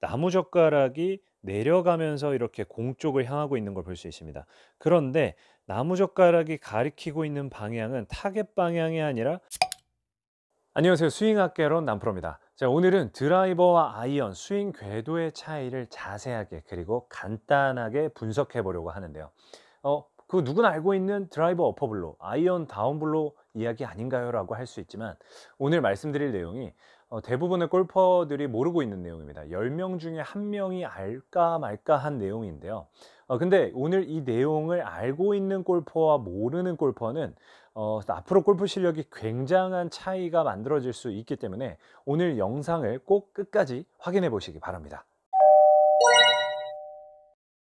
나무젓가락이 내려가면서 이렇게 공 쪽을 향하고 있는 걸 볼 수 있습니다. 그런데 나무젓가락이 가리키고 있는 방향은 타겟 방향이 아니라 안녕하세요. 스윙학개론 남프로입니다. 자, 오늘은 드라이버와 아이언, 스윙 궤도의 차이를 자세하게 그리고 간단하게 분석해 보려고 하는데요. 어, 그 누구나 알고 있는 드라이버 어퍼블로, 아이언 다운블로 이야기 아닌가요? 라고 할 수 있지만 오늘 말씀드릴 내용이 어, 대부분의 골퍼들이 모르고 있는 내용입니다. 10명 중에 한명이 알까 말까 한 내용인데요. 어, 근데 오늘 이 내용을 알고 있는 골퍼와 모르는 골퍼는 어, 앞으로 골프 실력이 굉장한 차이가 만들어질 수 있기 때문에 오늘 영상을 꼭 끝까지 확인해 보시기 바랍니다.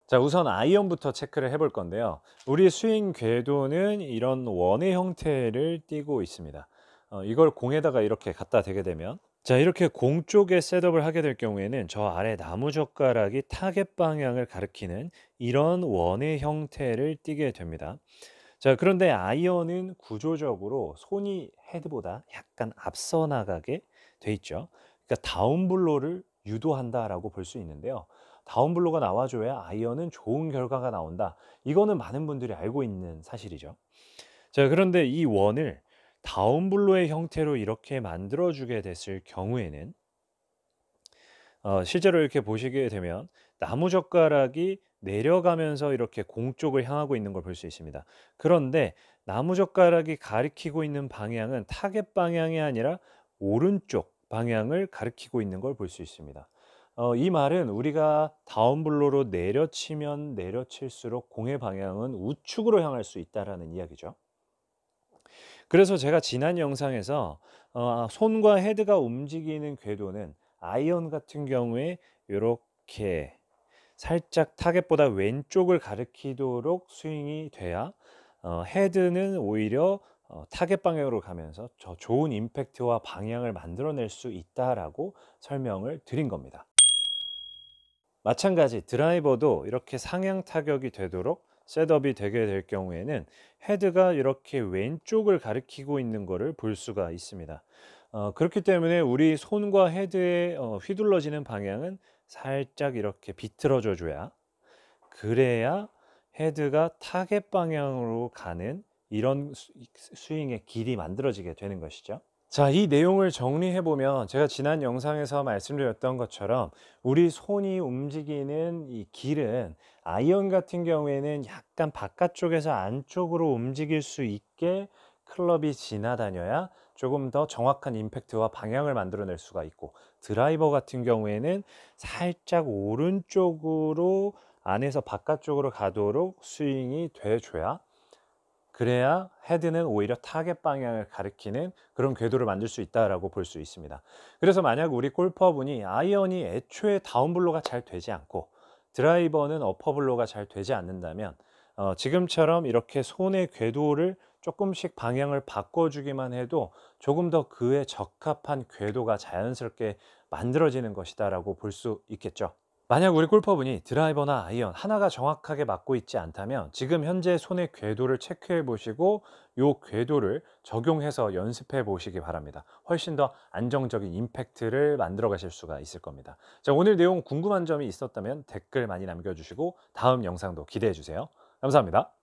자 우선 아이언부터 체크를 해 볼 건데요 우리 스윙 궤도는 이런 원의 형태를 띄고 있습니다 어, 이걸 공에다가 이렇게 갖다 대게 되면 자, 이렇게 공 쪽에 셋업을 하게 될 경우에는 저 아래 나무젓가락이 타겟 방향을 가리키는 이런 원의 형태를 띠게 됩니다. 자, 그런데 아이언은 구조적으로 손이 헤드보다 약간 앞서 나가게 돼 있죠. 그러니까 다운블로를 유도한다라고 볼 수 있는데요. 다운블로가 나와줘야 아이언은 좋은 결과가 나온다. 이거는 많은 분들이 알고 있는 사실이죠. 자, 그런데 이 원을 다운블로의 형태로 이렇게 만들어주게 됐을 경우에는 어, 실제로 이렇게 보시게 되면 나무 젓가락이 내려가면서 이렇게 공 쪽을 향하고 있는 걸 볼 수 있습니다. 그런데 나무 젓가락이 가리키고 있는 방향은 타겟 방향이 아니라 오른쪽 방향을 가리키고 있는 걸 볼 수 있습니다. 어, 이 말은 우리가 다운블로로 내려치면 내려칠수록 공의 방향은 우측으로 향할 수있다는 이야기죠. 그래서 제가 지난 영상에서 어, 아, 손과 헤드가 움직이는 궤도는 아이언 같은 경우에 이렇게 살짝 타겟보다 왼쪽을 가리키도록 스윙이 돼야 어, 헤드는 오히려 어, 타겟 방향으로 가면서 저 좋은 임팩트와 방향을 만들어낼 수 있다라고 설명을 드린 겁니다. 마찬가지 드라이버도 이렇게 상향 타격이 되도록 셋업이 되게 될 경우에는 헤드가 이렇게 왼쪽을 가리키고 있는 것을 볼 수가 있습니다. 어, 그렇기 때문에 우리 손과 헤드의 어, 휘둘러지는 방향은 살짝 이렇게 비틀어져 줘야 그래야 헤드가 타겟 방향으로 가는 이런 수, 스윙의 길이 만들어지게 되는 것이죠. 자, 이 내용을 정리해 보면 제가 지난 영상에서 말씀드렸던 것처럼 우리 손이 움직이는 이 길은 아이언 같은 경우에는 약간 바깥쪽에서 안쪽으로 움직일 수 있게 클럽이 지나다녀야 조금 더 정확한 임팩트와 방향을 만들어낼 수가 있고 드라이버 같은 경우에는 살짝 오른쪽으로 안에서 바깥쪽으로 가도록 스윙이 돼줘야 그래야 헤드는 오히려 타겟 방향을 가리키는 그런 궤도를 만들 수 있다라고 볼 수 있습니다. 그래서 만약 우리 골퍼분이 아이언이 애초에 다운블로가 잘 되지 않고 드라이버는 어퍼블로가 잘 되지 않는다면 어, 지금처럼 이렇게 손의 궤도를 조금씩 방향을 바꿔주기만 해도 조금 더 그에 적합한 궤도가 자연스럽게 만들어지는 것이다라고 볼 수 있겠죠. 만약 우리 골퍼분이 드라이버나 아이언 하나가 정확하게 맞고 있지 않다면 지금 현재 손의 궤도를 체크해 보시고 이 궤도를 적용해서 연습해 보시기 바랍니다. 훨씬 더 안정적인 임팩트를 만들어 가실 수가 있을 겁니다. 자, 오늘 내용 궁금한 점이 있었다면 댓글 많이 남겨주시고 다음 영상도 기대해 주세요. 감사합니다.